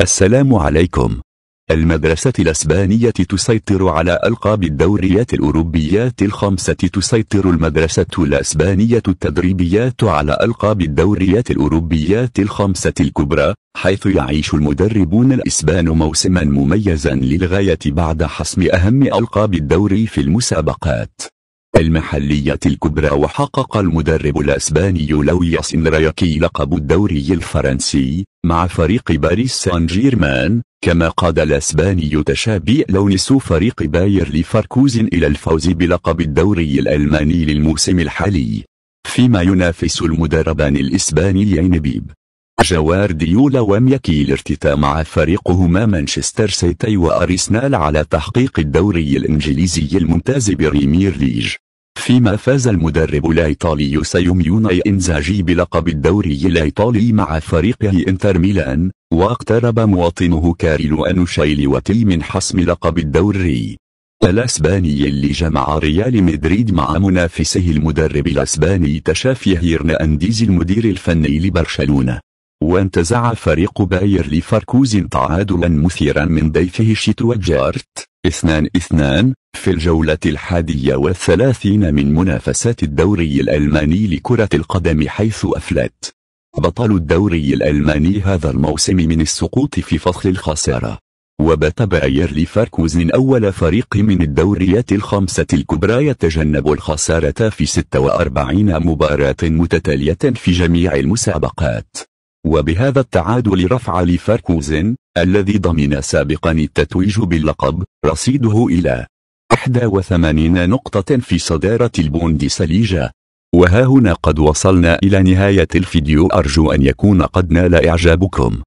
السلام عليكم المدرسة الأسبانية تسيطر على ألقاب الدوريات الأوروبيات الخمسة تسيطر المدرسة الأسبانية التدريبيات على ألقاب الدوريات الأوروبيات الخمسة الكبرى حيث يعيش المدربون الإسبان موسما مميزا للغاية بعد حسم أهم ألقاب الدوري في المسابقات المحلية الكبرى وحقق المدرب الأسباني لويس إنرياكي لقب الدوري الفرنسي مع فريق باريس سان جيرمان كما قاد الأسباني تشابي لونس فريق باير ليفركوزن إلى الفوز بلقب الدوري الألماني للموسم الحالي فيما ينافس المدربان الإسبانيين بيب جوارديولا الارتتا مع فريقهما مانشستر سيتي وأرسنال على تحقيق الدوري الإنجليزي الممتاز بريمير ليج فيما فاز المدرب الإيطالي سيوميوناي إنزاجي بلقب الدوري الإيطالي مع فريقه إنتر ميلان واقترب مواطنه كاريلو أنوشيلواتي من حسم لقب الدوري الأسباني اللي جمع ريال مدريد مع منافسه المدرب الأسباني تشافي هيرنانديز المدير الفني لبرشلونة وانتزع فريق باير ليفركوزن تعادلا مثيرا من ضيفه جارت اثنان اثنان في الجولة الحادية والثلاثين من منافسات الدوري الألماني لكرة القدم حيث أفلت بطل الدوري الألماني هذا الموسم من السقوط في فصل الخسارة وبات باير ليفركوزن أول فريق من الدوريات الخمسة الكبرى يتجنب الخسارة في 46 مباراة متتالية في جميع المسابقات وبهذا التعادل رفع لفركوزن الذي ضمن سابقا التتويج باللقب رصيده إلى 81 نقطة في صدارة البوندسليجا وها هنا قد وصلنا إلى نهاية الفيديو أرجو أن يكون قد نال إعجابكم